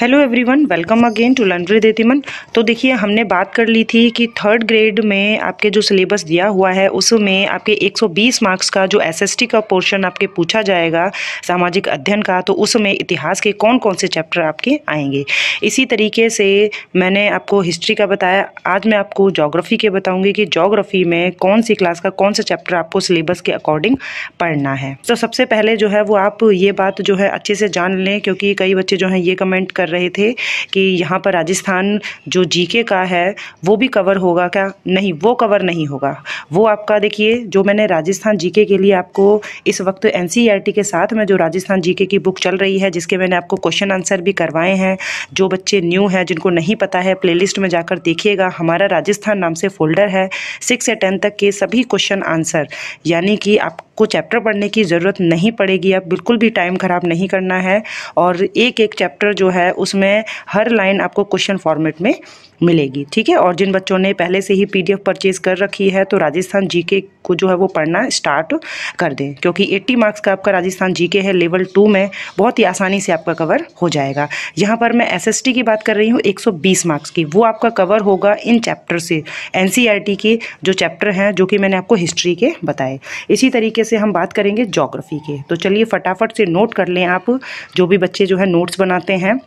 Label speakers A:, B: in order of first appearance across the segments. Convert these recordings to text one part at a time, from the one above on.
A: hello everyone welcome again to लंड्री देतीमन तो देखिए हमने बात कर ली थी कि थर्ड ग्रेड में आपके जो सिलेबस दिया हुआ है उसमें आपके 120 मार्क्स का जो एसएसटी का पोर्शन आपके पूछा जाएगा सामाजिक अध्ययन का तो उसमें इतिहास के कौन कौन से चैप्टर आपके आएंगे इसी तरीके से मैंने आपको हिस्ट्री का बताया आज मैं आपको जोग्राफ़ी के बताऊँगी कि जोग्राफ़ी में कौन सी क्लास का कौन सा चैप्टर आपको सिलेबस के अकॉर्डिंग पढ़ना है तो सबसे पहले जो है वो आप ये बात जो है अच्छे से जान लें क्योंकि कई बच्चे जो हैं ये कमेंट कर रहे थे कि यहाँ पर राजस्थान जो जीके का है वो भी कवर होगा क्या नहीं वो कवर नहीं होगा वो आपका देखिए जो मैंने राजस्थान जीके के लिए आपको इस वक्त एन e के साथ में जो राजस्थान जीके की बुक चल रही है जिसके मैंने आपको क्वेश्चन आंसर भी करवाए हैं जो बच्चे न्यू हैं जिनको नहीं पता है प्ले में जाकर देखिएगा हमारा राजस्थान नाम से फोल्डर है सिक्स से टेंथ तक के सभी क्वेश्चन आंसर यानी कि आप को चैप्टर पढ़ने की ज़रूरत नहीं पड़ेगी आप बिल्कुल भी टाइम ख़राब नहीं करना है और एक एक चैप्टर जो है उसमें हर लाइन आपको क्वेश्चन फॉर्मेट में मिलेगी ठीक है और जिन बच्चों ने पहले से ही पीडीएफ परचेज कर रखी है तो राजस्थान जीके को जो है वो पढ़ना स्टार्ट कर दें क्योंकि 80 मार्क्स का आपका राजस्थान जीके है लेवल टू में बहुत ही आसानी से आपका कवर हो जाएगा यहाँ पर मैं एसएसटी की बात कर रही हूँ 120 मार्क्स की वो आपका कवर होगा इन चैप्टर से एन e के जो चैप्टर हैं जो कि मैंने आपको हिस्ट्री के बताए इसी तरीके से हम बात करेंगे जोग्राफ़ी के तो चलिए फटाफट से नोट कर लें आप जो भी बच्चे जो है नोट्स बनाते हैं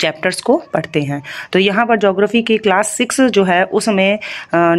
A: चैप्टर्स को पढ़ते हैं तो यहाँ पर जोग्राफ़ी के क्लास सिक्स जो है उसमें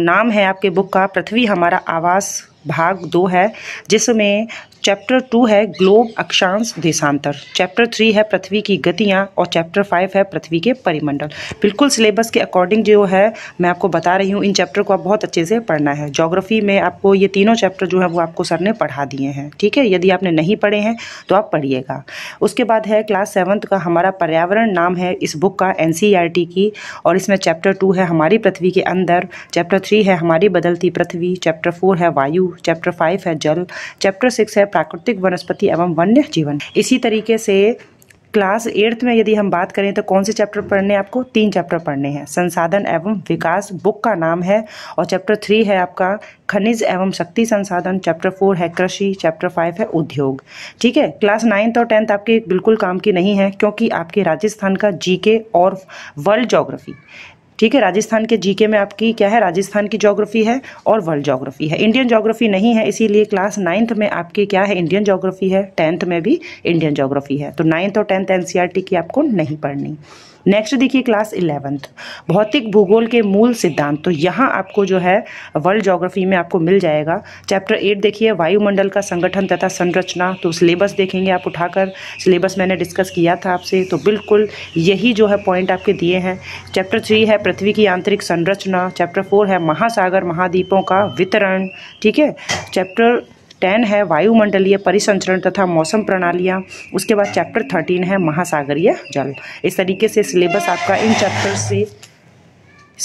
A: नाम है आपके बुक का पृथ्वी हमारा आवास भाग दो है जिसमें चैप्टर टू है ग्लोब अक्षांश देशांतर चैप्टर थ्री है पृथ्वी की गतियाँ और चैप्टर फाइव है पृथ्वी के परिमंडल बिल्कुल सिलेबस के अकॉर्डिंग जो है मैं आपको बता रही हूँ इन चैप्टर को आप बहुत अच्छे से पढ़ना है जोग्राफी में आपको ये तीनों चैप्टर जो है वो आपको सर ने पढ़ा दिए हैं ठीक है यदि आपने नहीं पढ़े हैं तो आप पढ़िएगा उसके बाद है क्लास सेवन्थ का हमारा पर्यावरण नाम है इस बुक का एन e की और इसमें चैप्टर टू है हमारी पृथ्वी के अंदर चैप्टर थ्री है हमारी बदलती पृथ्वी चैप्टर फोर है वायु चैप्टर फाइव है जल चैप्टर सिक्स है प्राकृतिक वनस्पति एवं वन्य जीवन इसी तरीके से क्लास एट्थ में यदि हम बात करें तो कौन से चैप्टर पढ़ने आपको तीन चैप्टर पढ़ने हैं संसाधन एवं विकास बुक का नाम है और चैप्टर थ्री है आपका खनिज एवं शक्ति संसाधन चैप्टर फोर है कृषि चैप्टर फाइव है उद्योग ठीक है क्लास नाइन्थ और टेंथ आपके बिल्कुल काम की नहीं है क्योंकि आपके राजस्थान का जीके और वर्ल्ड जोग्राफी ठीक है राजस्थान के जीके में आपकी क्या है राजस्थान की ज्योग्राफी है और वर्ल्ड ज्योग्राफी है इंडियन ज्योग्राफी नहीं है इसीलिए क्लास नाइन्थ में आपकी क्या है इंडियन ज्योग्राफी है टेंथ में भी इंडियन ज्योग्राफी है तो नाइन्थ और टेंथ एनसीआरटी e की आपको नहीं पढ़नी नेक्स्ट देखिए क्लास इलेवेंथ भौतिक भूगोल के मूल सिद्धांत तो यहाँ आपको जो है वर्ल्ड जोग्राफी में आपको मिल जाएगा चैप्टर एट देखिए वायुमंडल का संगठन तथा संरचना तो सिलेबस देखेंगे आप उठाकर सिलेबस मैंने डिस्कस किया था आपसे तो बिल्कुल यही जो है पॉइंट आपके दिए हैं चैप्टर थ्री है पृथ्वी की आंतरिक संरचना चैप्टर फोर है महासागर महाद्वीपों का वितरण ठीक है चैप्टर टेन है वायुमंडलीय परिसंचरण तथा मौसम प्रणालियाँ उसके बाद चैप्टर थर्टीन है महासागरीय जल इस तरीके से सिलेबस आपका इन चैप्टर से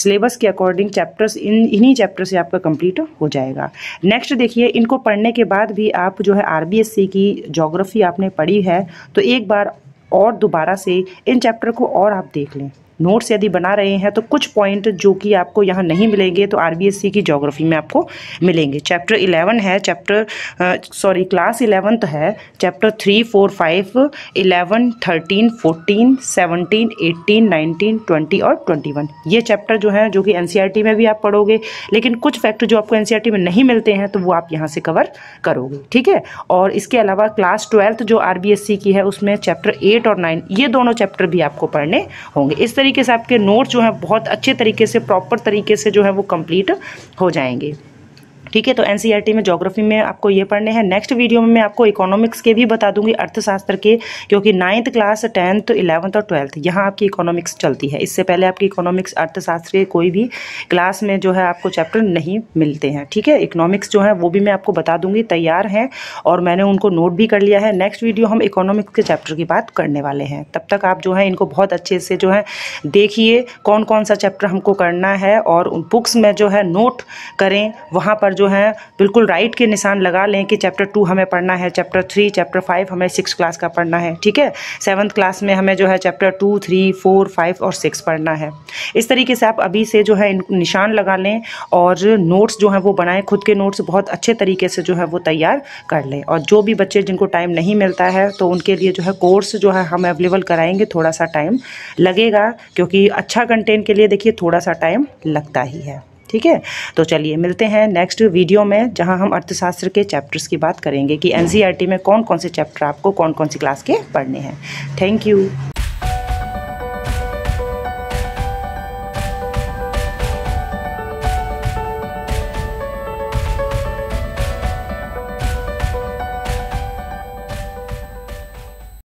A: सिलेबस के अकॉर्डिंग चैप्टर्स इन इन्हीं चैप्टर से आपका कंप्लीट हो जाएगा नेक्स्ट देखिए इनको पढ़ने के बाद भी आप जो है आरबीएससी की जोग्राफी आपने पढ़ी है तो एक बार और दोबारा से इन चैप्टर को और आप देख लें नोट्स यदि बना रहे हैं तो कुछ पॉइंट जो कि आपको यहाँ नहीं मिलेंगे तो आर की जोग्राफी में आपको मिलेंगे चैप्टर इलेवन है चैप्टर सॉरी क्लास इलेवन तो है chapter three four five eleven thirteen fourteen seventeen eighteen nineteen twenty और ट्वेंटी वन ये चैप्टर जो है जो कि एन e में भी आप पढ़ोगे लेकिन कुछ फैक्टर जो आपको एन e में नहीं मिलते हैं तो वो आप यहाँ से कवर करोगे ठीक है और इसके अलावा क्लास ट्वेल्थ जो आर की है उसमें चैप्टर एट और नाइन ये दोनों चैप्टर भी आपको पढ़ने होंगे इस तरह तरीके से आपके नोट जो है बहुत अच्छे तरीके से प्रॉपर तरीके से जो है वो कंप्लीट हो जाएंगे ठीक है तो एनसीईआरटी e में जोग्राफी में आपको ये पढ़ने हैं नेक्स्ट वीडियो में मैं आपको इकोनॉमिक्स के भी बता दूंगी अर्थशास्त्र के क्योंकि नाइन्थ क्लास टेंथ इलेवंथ और ट्वेल्थ यहाँ आपकी इकोनॉमिक्स चलती है इससे पहले आपकी इकोनॉमिक्स अर्थशास्त्र के कोई भी क्लास में जो है आपको चैप्टर नहीं मिलते हैं ठीक है इकोनॉमिक्स जो है वो भी मैं आपको बता दूंगी तैयार हैं और मैंने उनको नोट भी कर लिया है नेक्स्ट वीडियो हम इकोनॉमिक्स के चैप्टर की बात करने वाले हैं तब तक आप जो है इनको बहुत अच्छे से जो है देखिए कौन कौन सा चैप्टर हमको करना है और उन बुक्स में जो है नोट करें वहाँ पर जो जो है बिल्कुल राइट के निशान लगा लें कि चैप्टर टू हमें पढ़ना है चैप्टर थ्री चैप्टर फाइव हमें सिक्स क्लास का पढ़ना है ठीक है सेवन्थ क्लास में हमें जो है chapter two three four five और सिक्स पढ़ना है इस तरीके से आप अभी से जो है निशान लगा लें और नोट्स जो हैं वो बनाएं खुद के नोट्स बहुत अच्छे तरीके से जो है वो तैयार कर लें और जो भी बच्चे जिनको टाइम नहीं मिलता है तो उनके लिए जो है कोर्स जो है हम अवेलेबल कराएंगे थोड़ा सा टाइम लगेगा क्योंकि अच्छा कंटेंट के लिए देखिए थोड़ा सा टाइम लगता ही है ठीक है तो चलिए मिलते हैं नेक्स्ट वीडियो में जहां हम अर्थशास्त्र के चैप्टर्स की बात करेंगे कि एनसीईआरटी e में कौन कौन से चैप्टर आपको कौन कौन सी क्लास के पढ़ने हैं थैंक यू